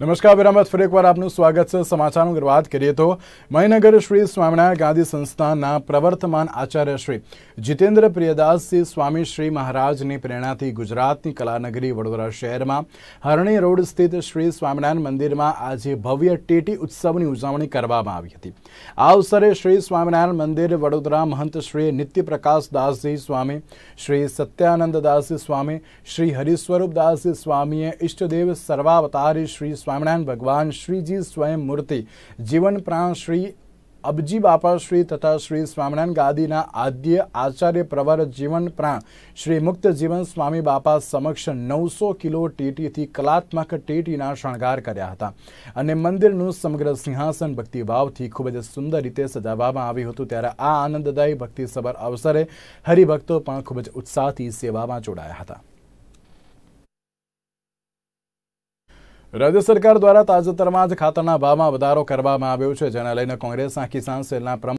નમસ્કાર વિદામત ફરેકવા આપનું સ્વાગત છે સમાચાનો ગર વાત કરીએ તો મહીનગર શ્રી સ્વામિનારાયણ ગાદી સંસ્થાના પ્રવર્તમાન આચાર્ય શ્રી જીતેન્દ્ર પ્રીયદાસજી સ્વામી શ્રી મહારાજની પ્રેરણાથી ગુજરાતની કલાનગરી વડોદરા શહેરમાં હરણી રોડ સ્થિત શ્રી સ્વામિનારાયણ મંદિરમાં આજે ભવ્ય ટીટી ઉત્સવની ઉજવણી કરવામાં આવી હતી આ અવસરે શ્રી સ્વામિનારાયણ મંદિર વડોદરા महंत શ્રી નિત્યપ્રકાશદાસજી સ્વામી શ્રી સત્યાનંદદાસજી સ્વામી શ્રી હરીશવરૂપદાસજી સ્વામીએ ઈષ્ટદેવ સર્વાવતારી શ્રી સ્વામિનારાયણ ભગવાન શ્રીજી સ્વયં મૂર્તિ જીવન પ્રાણ શ્રી અબજી બાપા શ્રી તથા શ્રી સ્વામિનારાયણ ગાદીના આદ્ય આચાર્ય પ્રવર જીવન પ્રાણ શ્રી મુક્ત જીવન સ્વામી બાપા સમક્ષ નવસો કિલો ટેટીથી કલાત્મક ટેટીના શણગાર કર્યા હતા અને મંદિરનું સમગ્ર સિંહાસન ભક્તિભાવથી ખૂબ જ સુંદર રીતે સજાવવામાં આવ્યું હતું ત્યારે આ આનંદદાયી ભક્તિસભર અવસરે હરિભક્તો પણ ખૂબ જ ઉત્સાહથી સેવામાં જોડાયા હતા રાજ્ય સરકાર દ્વારા તાજેતરમાં જ ખાતરના ભાવમાં વધારો કરવામાં આવ્યો છે જેને લઈને કોંગ્રેસના કિસાન સેલના પ્રમુખ